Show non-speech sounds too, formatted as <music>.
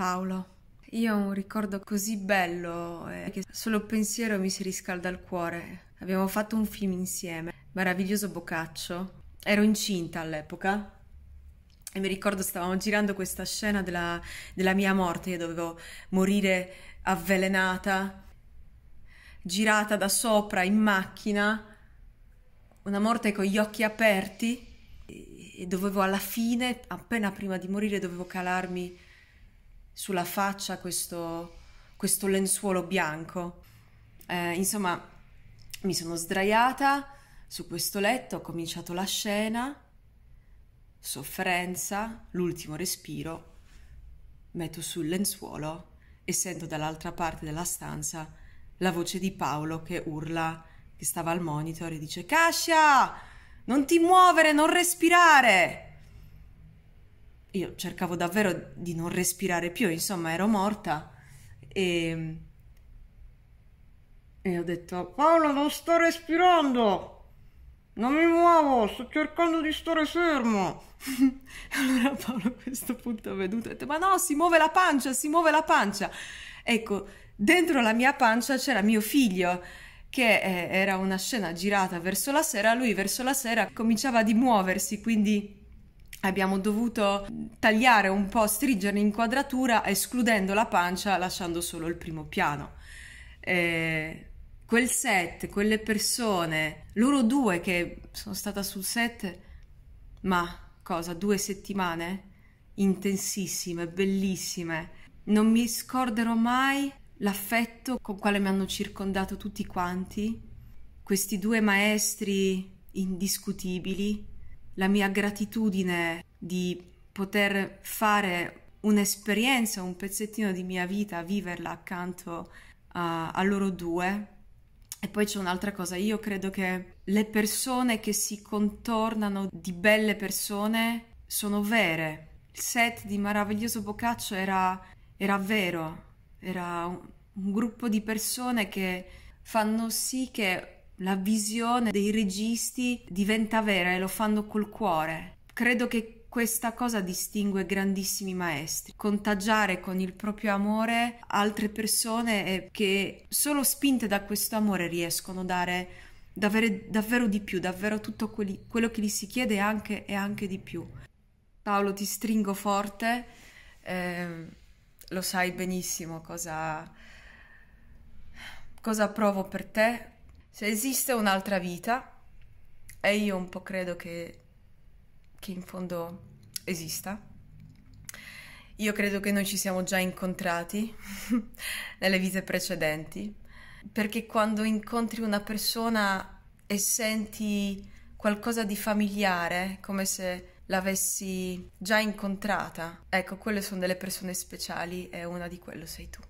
Paolo. Io ho un ricordo così bello eh, che solo pensiero mi si riscalda il cuore. Abbiamo fatto un film insieme, meraviglioso Boccaccio. Ero incinta all'epoca e mi ricordo stavamo girando questa scena della, della mia morte, io dovevo morire avvelenata, girata da sopra in macchina, una morte con gli occhi aperti e dovevo alla fine, appena prima di morire, dovevo calarmi sulla faccia questo, questo lenzuolo bianco. Eh, insomma, mi sono sdraiata su questo letto, ho cominciato la scena, sofferenza, l'ultimo respiro, metto sul lenzuolo e sento dall'altra parte della stanza la voce di Paolo che urla, che stava al monitor e dice Cascia, non ti muovere, non respirare! io cercavo davvero di non respirare più, insomma ero morta e, e ho detto Paola non sto respirando, non mi muovo, sto cercando di stare fermo. <laughs> allora Paolo a questo punto ha veduto, ha detto ma no si muove la pancia, si muove la pancia. Ecco, dentro la mia pancia c'era mio figlio che eh, era una scena girata verso la sera, lui verso la sera cominciava a muoversi, quindi abbiamo dovuto tagliare un po', stringere l'inquadratura escludendo la pancia, lasciando solo il primo piano. Eh, quel set, quelle persone, loro due che sono stata sul set, ma cosa, due settimane? Intensissime, bellissime. Non mi scorderò mai l'affetto con quale mi hanno circondato tutti quanti, questi due maestri indiscutibili, la mia gratitudine di poter fare un'esperienza, un pezzettino di mia vita, viverla accanto a, a loro due. E poi c'è un'altra cosa, io credo che le persone che si contornano di belle persone sono vere. Il set di Maraviglioso Boccaccio era, era vero, era un, un gruppo di persone che fanno sì che la visione dei registi diventa vera e lo fanno col cuore. Credo che questa cosa distingue grandissimi maestri, contagiare con il proprio amore altre persone che solo spinte da questo amore riescono a dare davvero, davvero di più, davvero tutto quelli, quello che gli si chiede e anche, e anche, di più. Paolo ti stringo forte, eh, lo sai benissimo cosa, cosa provo per te, se esiste un'altra vita, e io un po' credo che, che in fondo esista, io credo che noi ci siamo già incontrati <laughs> nelle vite precedenti, perché quando incontri una persona e senti qualcosa di familiare, come se l'avessi già incontrata, ecco, quelle sono delle persone speciali e una di quelle sei tu.